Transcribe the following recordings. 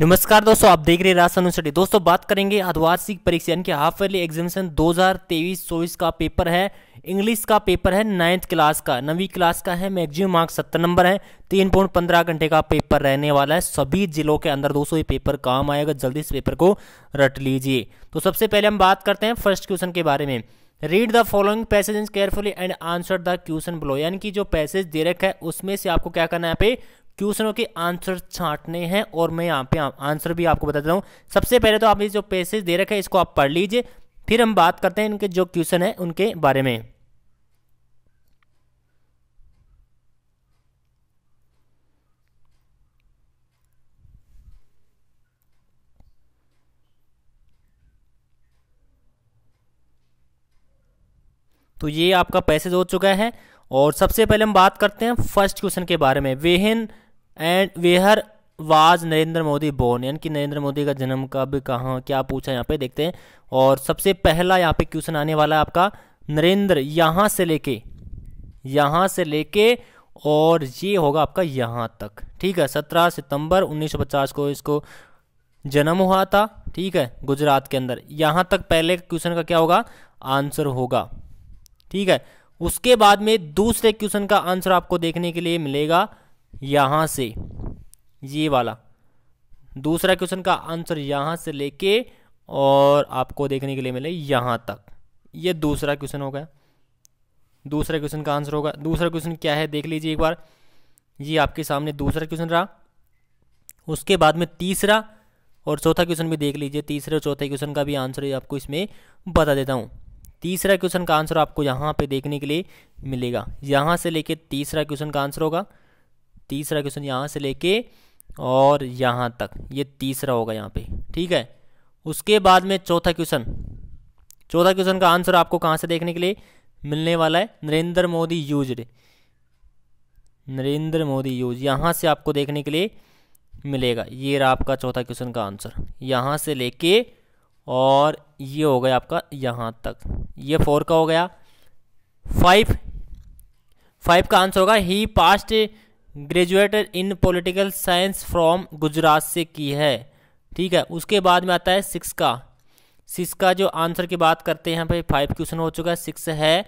नमस्कार दोस्तों आप देख रहे हैं राजस्थान यूनिवर्सिटी दोस्तों बात करेंगे आदिवासिक परीक्षा यानी कि हाफ ईयरली एग्जामिनेशन 2023-24 का पेपर है इंग्लिश का पेपर है नाइन्थ क्लास का नवी क्लास का है मैक्सिमम मार्क्स सत्तर नंबर है तीन पॉइंट पंद्रह घंटे का पेपर रहने वाला है सभी जिलों के अंदर दोस्तों ये पेपर काम आएगा जल्दी इस पेपर को रट लीजिए तो सबसे पहले हम बात करते हैं फर्स्ट क्वेश्चन के बारे में read the following passage carefully and answer the question below यानी कि जो पैसेज दे रखा है उसमें से आपको क्या करना है यहाँ पे क्वेश्चनों के आंसर छांटने हैं और मैं यहाँ पे आंसर भी आपको बताता हूँ सबसे पहले तो आप ये जो पेसेज दे रखे हैं इसको आप पढ़ लीजिए फिर हम बात करते हैं इनके जो क्वेश्चन है उनके बारे में तो ये आपका पैसेज हो चुका है और सबसे पहले हम बात करते हैं फर्स्ट क्वेश्चन के बारे में when and where was Narendra Modi born यानी कि नरेंद्र मोदी का जन्म कब कहाँ क्या पूछा यहाँ पे देखते हैं और सबसे पहला यहाँ पे क्वेश्चन आने वाला है आपका नरेंद्र यहाँ से लेके यहाँ से लेके और ये होगा आपका यहाँ तक ठीक है सत्रह सितंबर 1950 को इसको जन्म हुआ था ठीक है गुजरात के अंदर यहाँ तक पहले क्वेश्चन का क्या होगा आंसर होगा ठीक है उसके बाद में दूसरे क्वेश्चन का आंसर आपको देखने के लिए मिलेगा यहाँ से ये वाला दूसरा क्वेश्चन का आंसर यहाँ से लेके और आपको देखने के लिए मिले यहाँ तक ये दूसरा क्वेश्चन हो गया दूसरा क्वेश्चन का आंसर होगा दूसरा क्वेश्चन क्या है देख लीजिए एक बार ये आपके सामने दूसरा क्वेश्चन रहा उसके बाद में तीसरा और चौथा क्वेश्चन भी देख लीजिए तीसरे और चौथे क्वेश्चन का भी आंसर आपको इसमें बता देता हूँ तीसरा क्वेश्चन का आंसर आपको यहाँ पे देखने के लिए मिलेगा यहाँ से लेके तीसरा क्वेश्चन का आंसर होगा तीसरा क्वेश्चन यहाँ से लेके और यहाँ तक ये तीसरा होगा यहाँ पे ठीक है उसके बाद में चौथा क्वेश्चन चौथा क्वेश्चन का आंसर आपको कहाँ से देखने के लिए मिलने वाला है नरेंद्र मोदी यूज नरेंद्र मोदी यूज यहाँ से आपको देखने के लिए मिलेगा ये रहा आपका चौथा क्वेश्चन का आंसर यहाँ से लेके और ये हो गया आपका यहाँ तक ये फोर का हो गया फाइव फाइव का आंसर होगा he passed graduated in political science from Gujarat से की है ठीक है उसके बाद में आता है सिक्स का सिक्स का जो आंसर की बात करते हैं यहाँ पे फाइव क्वेश्चन हो चुका है सिक्स है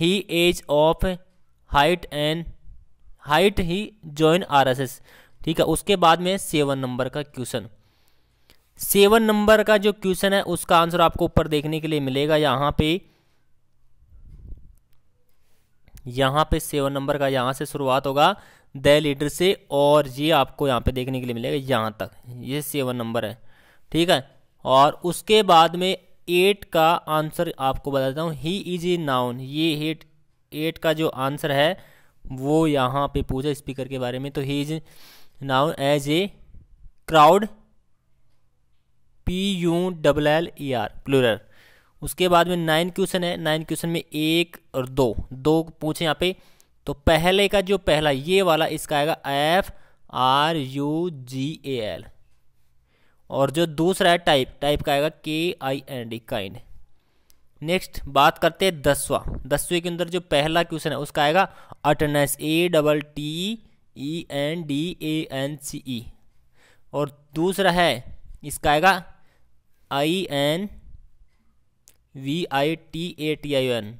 he age of eight and eight he join RSS ठीक है उसके बाद में सेवन नंबर का क्वेश्चन सेवन नंबर का जो क्वेश्चन है उसका आंसर आपको ऊपर देखने के लिए मिलेगा यहाँ पे यहाँ पे सेवन नंबर का यहाँ से शुरुआत होगा द लीडर से और ये आपको यहाँ पे देखने के लिए मिलेगा यहाँ तक ये सेवन नंबर है ठीक है और उसके बाद में एट का आंसर आपको बताता हूँ ही इज ए नाउन ये एट एट का जो आंसर है वो यहाँ पे पूछा स्पीकर के बारे में तो he is known as a crowd P U double L E R plural उसके बाद में नाइन क्वेश्चन है नाइन क्वेश्चन में एक और दो दो पूछे यहाँ पे तो पहले का जो पहला ये वाला इसका आएगा F R U G A L और जो दूसरा है टाइप टाइप का आएगा K I N D kind next बात करते हैं दसवा दसवें के अंदर जो पहला क्वेश्चन है उसका आएगा attendance A double T E N D A N C E और दूसरा है इसका आएगा I N V I T A T I N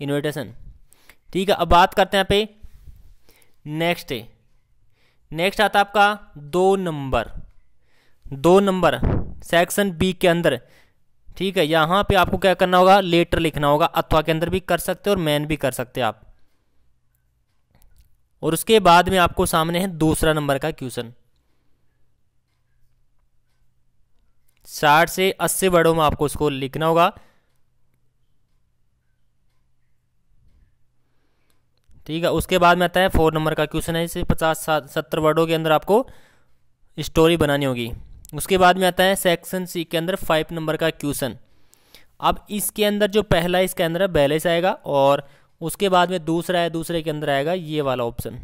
invitation ठीक है अब बात करते हैं पे नेक्स्ट नेक्स्ट आता आपका दो नंबर दो नंबर सेक्शन बी के अंदर ठीक है यहाँ पे आपको क्या करना होगा लेटर लिखना होगा अथवा के अंदर भी कर सकते हो और मैन भी कर सकते हो आप और उसके बाद में आपको सामने है दूसरा नंबर का क्वेश्चन साठ से अस्सी वर्डों में आपको उसको लिखना होगा ठीक है उसके बाद में आता है फोर नंबर का क्वेश्चन है इसे पचास सत्तर वर्डों के अंदर आपको स्टोरी बनानी होगी उसके बाद में आता है सेक्शन सी के अंदर फाइव नंबर का क्वेश्चन अब इसके अंदर जो पहला इसके अंदर बैलेंस आएगा और उसके बाद में दूसरा है दूसरे के अंदर आएगा ये वाला ऑप्शन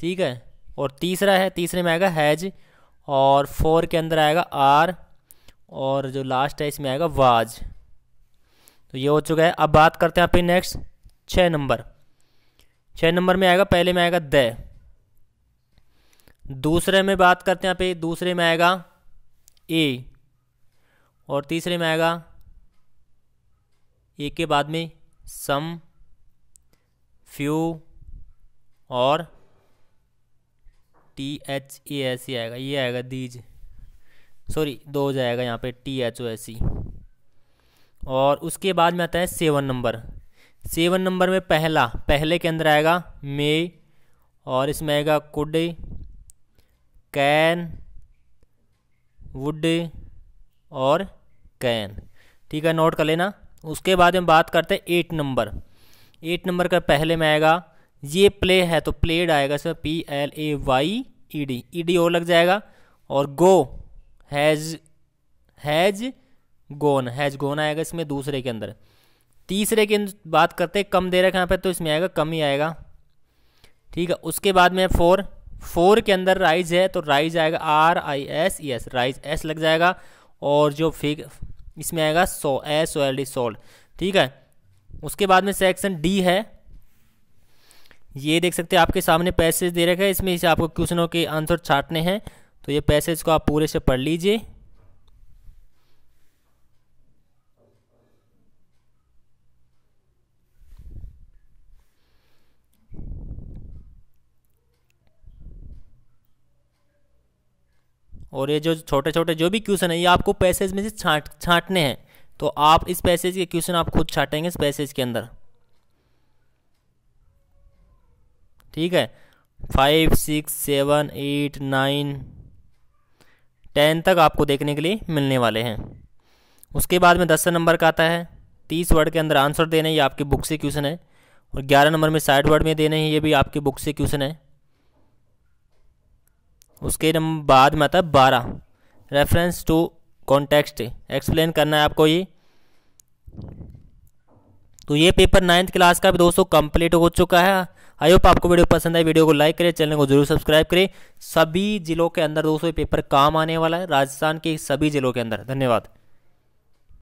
ठीक है और तीसरा है तीसरे में आएगा हैज और फोर के अंदर आएगा आर और जो लास्ट है इसमें आएगा वाज तो ये हो चुका है अब बात करते हैं आप नेक्स्ट छः नंबर छः नंबर में आएगा पहले में आएगा द दूसरे में बात करते हैं यहाँ पे दूसरे में आएगा ए और तीसरे में आएगा ए के बाद में सम फ्यू और T H E S E आएगा ये आएगा दीज सॉरी दो जाएगा यहाँ पे T H O S E और उसके बाद में आता है सेवन नंबर सेवन नंबर में पहला पहले के अंदर आएगा मे और इसमें आएगा कुड कैन वुड और कैन ठीक है नोट कर लेना उसके बाद हम बात करते हैं एट नंबर एट नंबर का पहले में आएगा ये प्ले है तो प्लेड आएगा sir P L A Y E D E D और लग जाएगा और go has has gone has gone आएगा इसमें दूसरे के अंदर तीसरे की बात करते कम दे रखा यहाँ पर तो इसमें आएगा कम ही आएगा ठीक है उसके बाद में फोर फोर के अंदर राइज है तो राइज आएगा R I S E S rise S लग जाएगा और जो फिग इसमें आएगा so S O L D sold ठीक है उसके बाद में सेक्शन डी है ये देख सकते हैं आपके सामने पैसेज दे रखा है इसमें इसे आपको क्वेश्चनों के आंसर छाटने हैं तो ये पैसेज को आप पूरे से पढ़ लीजिए और ये जो छोटे छोटे जो भी क्वेश्चन है ये आपको पैसेज में से छाट छाँटने हैं तो आप इस पैसेज के क्वेश्चन आप खुद छाटेंगे इस पैसेज के अंदर ठीक है five six seven eight nine ten तक आपको देखने के लिए मिलने वाले हैं उसके बाद में दस नंबर का आता है तीस वर्ड के अंदर आंसर देने ये आपकी बुक से क्वेश्चन है और ग्यारह नंबर में साइड वर्ड में देने हैं ये भी आपकी बुक से क्वेश्चन है उसके बाद में आता है बारह रेफरेंस टू कॉन्टेक्स्ट एक्सप्लेन करना है आपको ये तो ये पेपर नाइन्थ क्लास का भी दोस्तों कंप्लीट हो चुका है आई होप आपको वीडियो पसंद आई वीडियो को लाइक करें चैनल को जरूर सब्सक्राइब करें सभी जिलों के अंदर दोस्तों ये पेपर काम आने वाला है राजस्थान के सभी जिलों के अंदर धन्यवाद